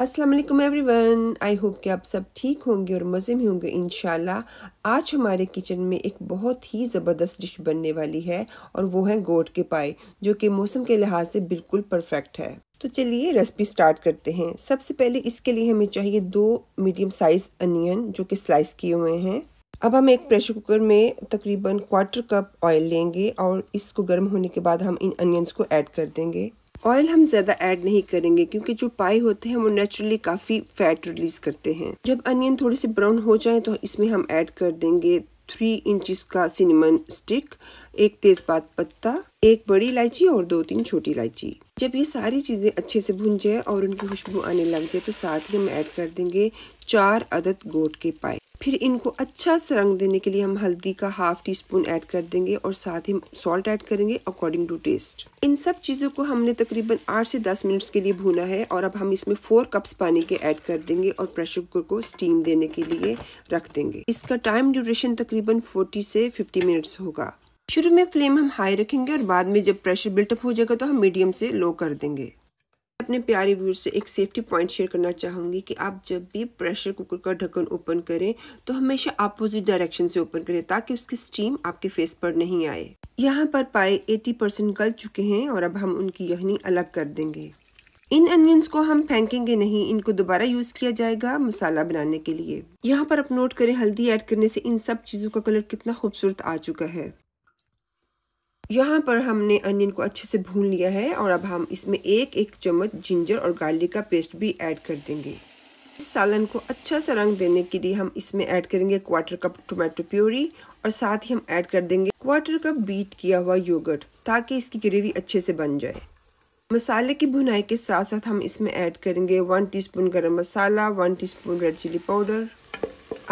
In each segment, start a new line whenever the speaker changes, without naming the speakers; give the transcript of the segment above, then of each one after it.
अस्सलाम वालेकुम everyone I hope कि आप सब ठीक होंगे और मज़े में होंगे इन आज हमारे किचन में एक बहुत ही ज़बरदस्त डिश बनने वाली है और वो है गोट के पाए जो कि मौसम के लिहाज से बिल्कुल परफेक्ट है तो चलिए रेसिपी स्टार्ट करते हैं सबसे पहले इसके लिए हमें चाहिए दो मीडियम साइज़ अनियन जो कि स्लाइस किए हुए हैं अब हम एक प्रेशर कुकर में तकरीबन क्वार्टर कप ऑयल लेंगे और इसको गर्म होने के बाद हम इन अनियंस को ऐड कर देंगे ऑयल हम ज़्यादा ऐड नहीं करेंगे क्योंकि जो पाई होते हैं वो नेचुरली काफ़ी फैट रिलीज करते हैं जब अनियन थोड़े से ब्राउन हो जाए तो इसमें हम ऐड कर देंगे थ्री इंचज़ का सिनेमन स्टिक एक तेज़पात पत्ता एक बड़ी इलायची और दो तीन छोटी इलायची जब ये सारी चीज़ें अच्छे से भुन जाए और उनकी खुशबू आने लग जाए तो साथ ही हम ऐड कर देंगे चार अदद गोट के पाए फिर इनको अच्छा से रंग देने के लिए हम हल्दी का हाफ टी स्पून ऐड कर देंगे और साथ ही सॉल्ट ऐड करेंगे अकॉर्डिंग टू टेस्ट इन सब चीज़ों को हमने तकरीबन आठ से दस मिनट्स के लिए भूना है और अब हम इसमें फोर कप्स पानी के ऐड कर देंगे और प्रेशर कुकर को स्टीम देने के लिए रख देंगे इसका टाइम ड्यूरेशन तकरीबन फोर्टी से फिफ्टी मिनट्स होगा शुरू में फ्लेम हम हाई रखेंगे और बाद में जब प्रेशर बिल्टअप हो जाएगा तो हम मीडियम से लो कर देंगे अपने प्यारे व्यूर से एक सेफ्टी पॉइंट शेयर करना चाहूँगी कि आप जब भी प्रेशर कुकर का ढक्कन ओपन करें तो हमेशा अपोजिट डायरेक्शन से ओपन करें ताकि उसकी स्टीम आपके फेस पर नहीं आए यहाँ पर पाए 80 परसेंट गल चुके हैं और अब हम उनकी यहनी अलग कर देंगे इन अनियंस को हम फेंकेंगे नहीं इनको दोबारा यूज़ किया जाएगा मसाला बनाने के लिए यहाँ पर आप नोट करें हल्दी ऐड करने से इन सब चीज़ों का कलर कितना खूबसूरत आ चुका है यहाँ पर हमने अनियन को अच्छे से भून लिया है और अब हम इसमें एक एक चम्मच जिंजर और गार्लिक का पेस्ट भी ऐड कर देंगे इस सालन को अच्छा सा रंग देने के लिए हम इसमें ऐड करेंगे क्वार्टर कप टोमेटो प्योरी और साथ ही हम ऐड कर देंगे क्वार्टर कप बीट किया हुआ योगर्ट ताकि इसकी ग्रेवी अच्छे से बन जाए मसाले की भुनाई के साथ साथ हम इसमें ऐड करेंगे वन टीस्पून गरम मसाला one teaspoon red chili powder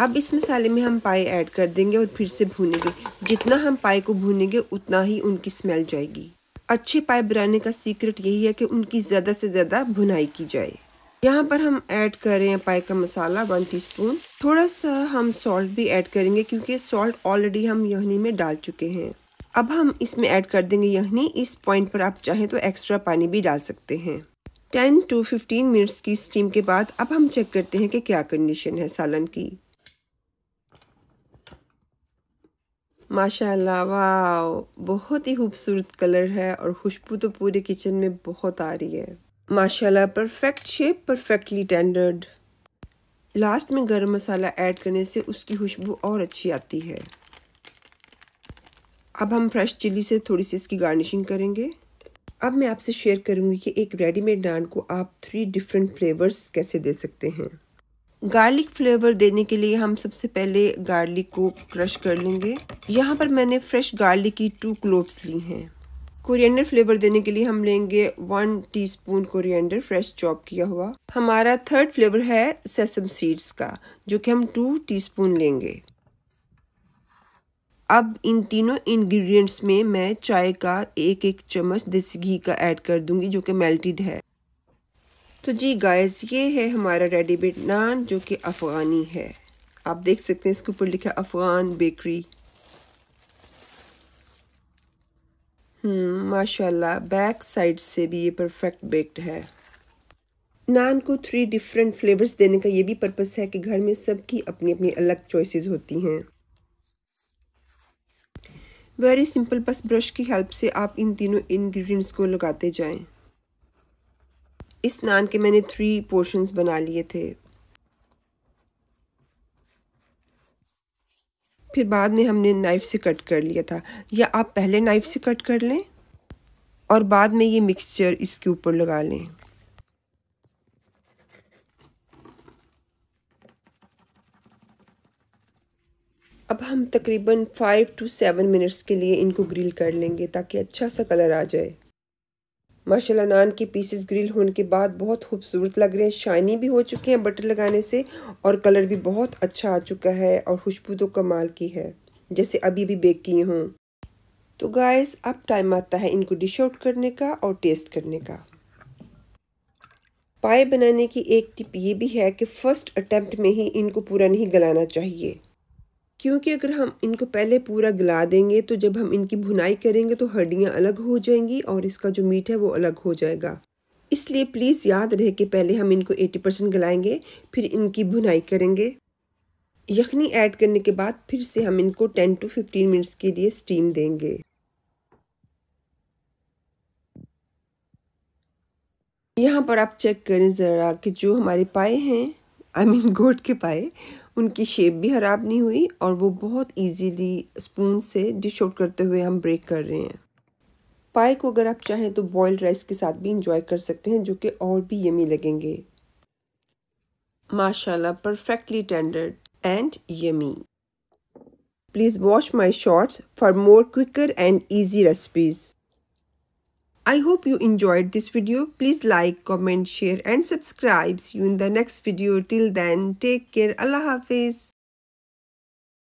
अब इस मसाले में हम पाए ऐड कर देंगे और फिर से भूनेंगे जितना हम पाए को भूनेंगे उतना ही उनकी स्मेल जाएगी अच्छे पाए बनाने का सीक्रेट यही है कि उनकी ज़्यादा से ज़्यादा भुनाई की जाए यहाँ पर हम ऐड कर रहे हैं पाए का मसाला वन टीस्पून थोड़ा सा हम सॉल्ट भी ऐड करेंगे क्योंकि सॉल्ट ऑलरेडी हम यहनी में डाल चुके हैं अब हम इसमें ऐड कर देंगे यहनी इस पॉइंट पर आप चाहें तो एक्स्ट्रा पानी भी डाल सकते हैं टेन टू फिफ्टीन मिनट्स की स्टीम के बाद अब हम चेक करते हैं कि क्या कंडीशन है सालन की माशाल्लाह वाओ बहुत ही खूबसूरत कलर है और खुशबू तो पूरे किचन में बहुत आ रही है माशाल्लाह perfect shape perfectly tendered last में गरम मसाला ऐड करने से उसकी खुशबू और अच्छी आती है अब हम फ्रेश चिली से थोड़ी सी इसकी गार्निशिंग करेंगे अब मैं आपसे शेयर करूंगी कि एक रेडीमेड नान को आप थ्री डिफरेंट फ्लेवर्स कैसे दे सकते हैं गार्लिक फ्लेवर देने के लिए हम सबसे पहले गार्लिक को क्रश कर लेंगे यहाँ पर मैंने फ्रेश गार्लिक की टू क्लोव्स ली हैं कोरिएंडर फ्लेवर देने के लिए हम लेंगे one teaspoon coriander fresh chop किया हुआ हमारा थर्ड फ्लेवर है सेसम सीड्स का जो कि हम टू टीस्पून लेंगे अब इन तीनों इंग्रेडिएंट्स में मैं चाय का एक एक चम्मच देसी घी का ऐड कर दूंगी जो कि मेल्टेड है तो जी गाइस ये है हमारा रेडीमेड नान जो कि अफ़गानी है आप देख सकते हैं इसके ऊपर लिखा अफ़गान बेकरी हम्म, माशाल्लाह बैक साइड से भी ये परफेक्ट बेक्ड है नान को थ्री डिफरेंट फ्लेवर्स देने का ये भी पर्पस है कि घर में सबकी अपनी अपनी अलग चॉइसेस होती हैं वेरी सिंपल बस ब्रश की हेल्प से आप इन तीनों इंग्रेडिएंट्स को लगाते जाएं इस नान के मैंने थ्री पोर्शंस बना लिए थे फिर बाद में हमने नाइफ़ से कट कर लिया था या आप पहले नाइफ़ से कट कर लें और बाद में ये मिक्सचर इसके ऊपर लगा लें अब हम तकरीबन फाइव टू सेवन मिनट्स के लिए इनको ग्रिल कर लेंगे ताकि अच्छा सा कलर आ जाए माशाल्लाह नान के पीसेस ग्रिल होने के बाद बहुत खूबसूरत लग रहे हैं शाइनी भी हो चुके हैं बटर लगाने से और कलर भी बहुत अच्छा आ चुका है और खुशबू तो कमाल की है जैसे अभी भी बेक किए हों तो गाइस अब टाइम आता है इनको डिश आउट करने का और टेस्ट करने का पाए बनाने की एक टिप ये भी है कि फ़र्स्ट अटैम्प्ट में ही इनको पूरा नहीं गलाना चाहिए क्योंकि अगर हम इनको पहले पूरा गला देंगे तो जब हम इनकी भुनाई करेंगे तो हड्डियाँ अलग हो जाएंगी और इसका जो मीट है वो अलग हो जाएगा इसलिए प्लीज़ याद रहे कि पहले हम इनको 80 परसेंट गलाएँगे फिर इनकी भुनाई करेंगे यखनी ऐड करने के बाद फिर से हम इनको 10 टू 15 मिनट्स के लिए स्टीम देंगे यहाँ पर आप चेक करें ज़रा कि जो हमारे पाए हैं आई मीन गोट के पाए उनकी शेप भी ख़राब नहीं हुई और वो बहुत ईजीली स्पून से डिश आउट करते हुए हम ब्रेक कर रहे हैं पाए को अगर आप चाहें तो बॉयल्ड राइस के साथ भी इंजॉय कर सकते हैं जो कि और भी यमी लगेंगे माशाल्लाह perfectly tender and yummy please watch my shorts for more quicker and easy recipes I hope you enjoyed this video. Please like, comment, share and subscribe. See you in the next video. Till then, take care. Allah Hafiz.